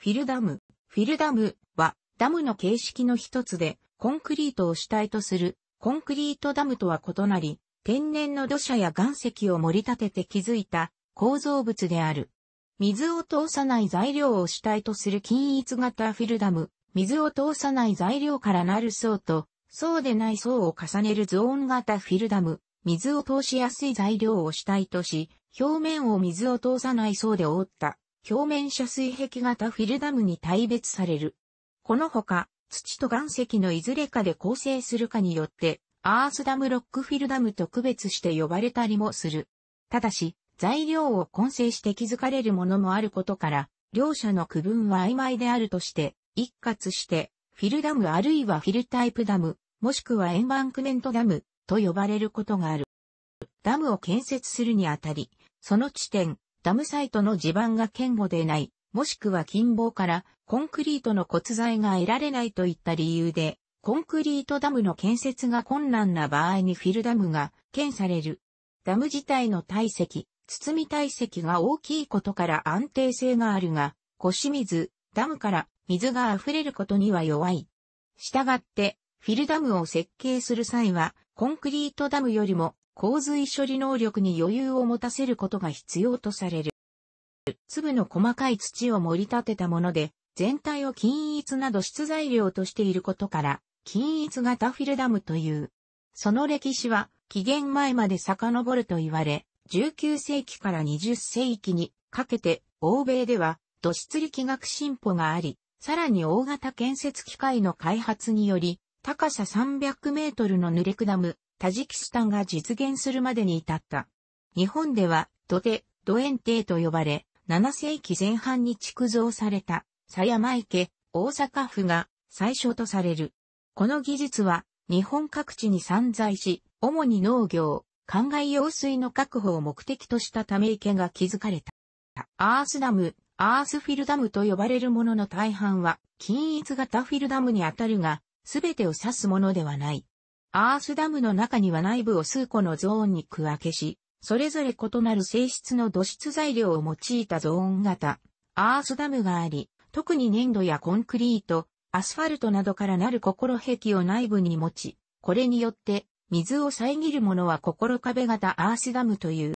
フィルダム。フィルダムはダムの形式の一つでコンクリートを主体とするコンクリートダムとは異なり天然の土砂や岩石を盛り立てて築いた構造物である。水を通さない材料を主体とする均一型フィルダム。水を通さない材料からなる層とそうでない層を重ねるゾーン型フィルダム。水を通しやすい材料を主体とし、表面を水を通さない層で覆った表面射水壁型フィルダムに大別される。このほか、土と岩石のいずれかで構成するかによって、アースダムロックフィルダムと区別して呼ばれたりもする。ただし、材料を混成して気づかれるものもあることから、両者の区分は曖昧であるとして、一括して、フィルダムあるいはフィルタイプダム、もしくはエンバンクメントダムと呼ばれることがある。ダムを建設するにあたり、その地点、ダムサイトの地盤が堅固でない、もしくは近傍からコンクリートの骨材が得られないといった理由で、コンクリートダムの建設が困難な場合にフィルダムが検される。ダム自体の体積、包み体積が大きいことから安定性があるが、腰水、ダムから水が溢れることには弱い。したがって、フィルダムを設計する際は、コンクリートダムよりも洪水処理能力に余裕を持たせることが必要とされる。粒の細かい土を盛り立てたもので、全体を均一など出材料としていることから、均一型フィルダムという。その歴史は、紀元前まで遡ると言われ、19世紀から20世紀にかけて、欧米では土質力学進歩があり、さらに大型建設機械の開発により、高さ300メートルの濡れ下ダム、タジキスタンが実現するまでに至った。日本では、土手、土園邸と呼ばれ、7世紀前半に築造された、狭山池、大阪府が最初とされる。この技術は、日本各地に散在し、主に農業、灌漑用水の確保を目的としたため池が築かれた。アースダム、アースフィルダムと呼ばれるものの大半は、均一型フィルダムにあたるが、すべてを指すものではない。アースダムの中には内部を数個のゾーンに区分けし、それぞれ異なる性質の土質材料を用いたゾーン型、アースダムがあり、特に粘土やコンクリート、アスファルトなどからなる心壁を内部に持ち、これによって水を遮るものは心壁型アースダムという。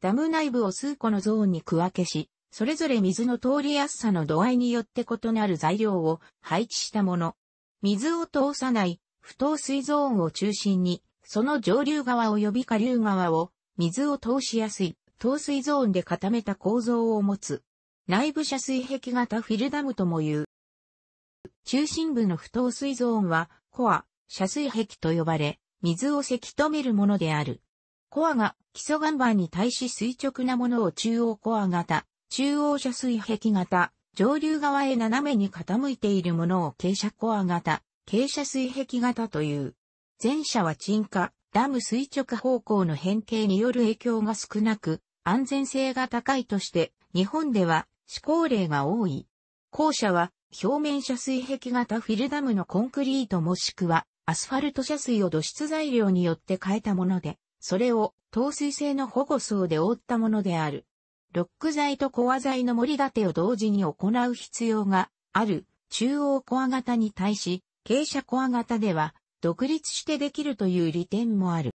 ダム内部を数個のゾーンに区分けし、それぞれ水の通りやすさの度合いによって異なる材料を配置したもの。水を通さない不透水ゾーンを中心に、その上流側及び下流側を水を通しやすい、透水ゾーンで固めた構造を持つ。内部遮水壁型フィルダムとも言う。中心部の不透水ゾーンは、コア、遮水壁と呼ばれ、水をせき止めるものである。コアが基礎岩盤に対し垂直なものを中央コア型、中央遮水壁型、上流側へ斜めに傾いているものを傾斜コア型、傾斜水壁型という。前者は沈下、ダム垂直方向の変形による影響が少なく、安全性が高いとして、日本では試行例が多い。後者は表面遮水壁型フィルダムのコンクリートもしくはアスファルト遮水を土質材料によって変えたもので、それを透水性の保護層で覆ったものである。ロック材とコア材の盛り立てを同時に行う必要がある中央コア型に対し、傾斜コア型では、独立してできるという利点もある。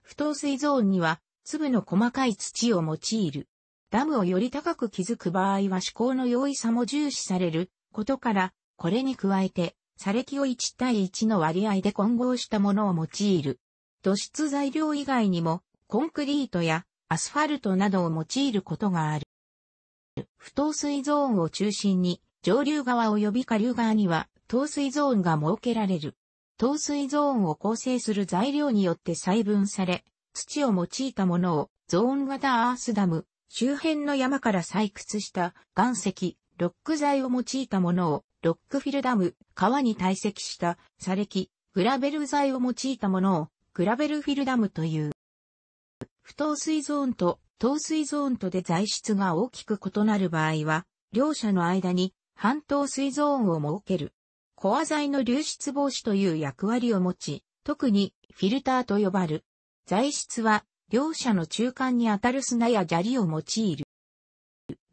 不透水ゾーンには、粒の細かい土を用いる。ダムをより高く築く場合は思考の容易さも重視されることから、これに加えて、砂礫を1対1の割合で混合したものを用いる。土質材料以外にも、コンクリートやアスファルトなどを用いることがある。不透水ゾーンを中心に、上流側及び下流側には、糖水ゾーンが設けられる。糖水ゾーンを構成する材料によって細分され、土を用いたものをゾーン型アースダム、周辺の山から採掘した岩石、ロック材を用いたものをロックフィルダム、川に堆積した砂礫、グラベル材を用いたものをグラベルフィルダムという。不糖水ゾーンと糖水ゾーンとで材質が大きく異なる場合は、両者の間に半糖水ゾーンを設ける。コア材の流出防止という役割を持ち、特にフィルターと呼ばる。材質は両者の中間に当たる砂や砂利を用いる。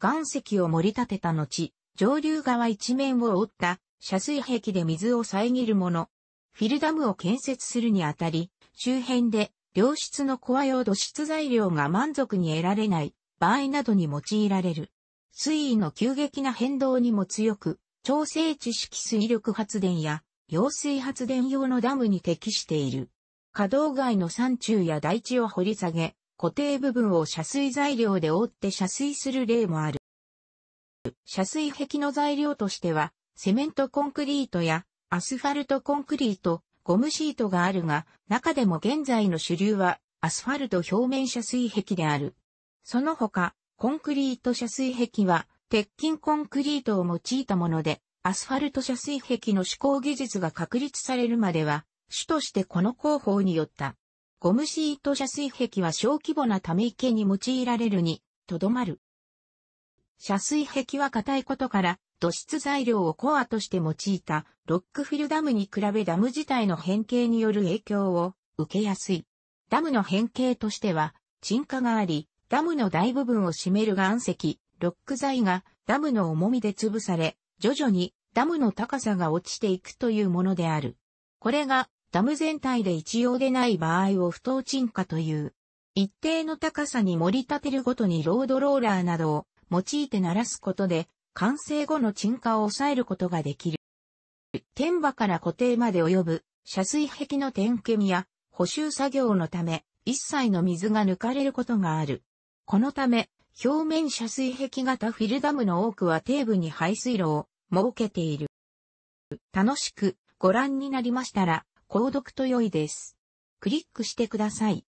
岩石を盛り立てた後、上流側一面を覆った遮水壁で水を遮るもの。フィルダムを建設するにあたり、周辺で良質のコア用土質材料が満足に得られない場合などに用いられる。水位の急激な変動にも強く、調整地式水力発電や揚水発電用のダムに適している。稼働外の山中や台地を掘り下げ、固定部分を遮水材料で覆って遮水する例もある。遮水壁の材料としては、セメントコンクリートやアスファルトコンクリート、ゴムシートがあるが、中でも現在の主流はアスファルト表面遮水壁である。その他、コンクリート遮水壁は鉄筋コンクリートを用いたもので、アスファルト遮水壁の施工技術が確立されるまでは、主としてこの工法によった。ゴムシート遮水壁は小規模なため池に用いられるに、とどまる。遮水壁は硬いことから、土質材料をコアとして用いたロックフィルダムに比べダム自体の変形による影響を受けやすい。ダムの変形としては、沈下があり、ダムの大部分を占める岩石、ロック材がダムの重みで潰され、徐々にダムの高さが落ちていくというものである。これがダム全体で一様でない場合を不当沈下という。一定の高さに盛り立てるごとにロードローラーなどを用いて鳴らすことで完成後の沈下を抑えることができる。天馬から固定まで及ぶ遮水壁の点検や補修作業のため一切の水が抜かれることがある。このため表面遮水壁型フィルダムの多くは底部に排水路を設けている。楽しくご覧になりましたら、購読と良いです。クリックしてください。